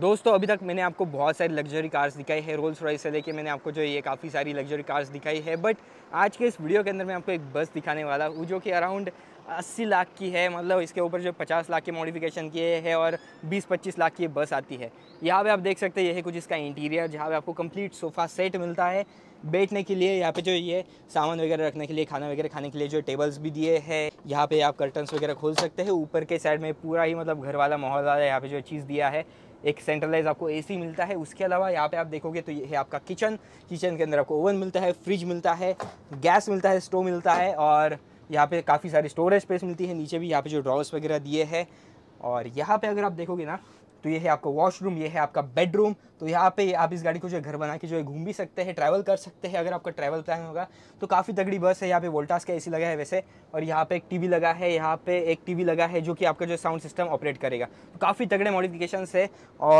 दोस्तों अभी तक मैंने आपको बहुत सारी लग्जरी कार्स दिखाई है रोल्स रॉयस से लेके मैंने आपको जो ये काफ़ी सारी लग्जरी कार्स दिखाई है बट आज के इस वीडियो के अंदर मैं आपको एक बस दिखाने वाला हूँ जो कि अराउंड 80 लाख की है मतलब इसके ऊपर जो 50 लाख के मॉडिफिकेशन किए हैं और 20-25 लाख की बस आती है यहाँ पे आप देख सकते हैं यह है कुछ इसका इंटीरियर जहाँ पे आपको कंप्लीट सोफ़ा सेट मिलता है बैठने के लिए यहाँ पे जो ये सामान वगैरह रखने के लिए खाना वगैरह खाने के लिए जो टेबल्स भी दिए हैं यहाँ पे आप कर्टन्स वगैरह खोल सकते हैं ऊपर के साइड में पूरा ही मतलब घर वाला माहौल वाला यहाँ पे जो चीज़ दिया है एक सेंट्रलाइज आपको एसी मिलता है उसके अलावा यहाँ पे आप देखोगे तो ये है आपका किचन किचन के अंदर आपको ओवन मिलता है फ्रिज मिलता है गैस मिलता है स्टोव मिलता है और यहाँ पे काफ़ी सारी स्टोरेज स्पेस मिलती है नीचे भी यहाँ पे जो ड्रॉवर्स वगैरह दिए हैं और यहाँ पे अगर आप देखोगे ना तो ये है आपका वॉशरूम ये है आपका बेडरूम तो यहाँ पे आप इस गाड़ी को जो है घर बना के जो है घूम भी सकते हैं ट्रैवल कर सकते हैं अगर आपका ट्रैवल प्लान होगा तो काफ़ी तगड़ी बस है यहाँ पे वोल्टास का एसी लगा है वैसे और यहाँ पे एक टीवी लगा है यहाँ पे एक टीवी लगा है जो कि आपका जो साउंड सिस्टम ऑपरेट करेगा तो काफ़ी तगड़े मॉडिफिकेशन है और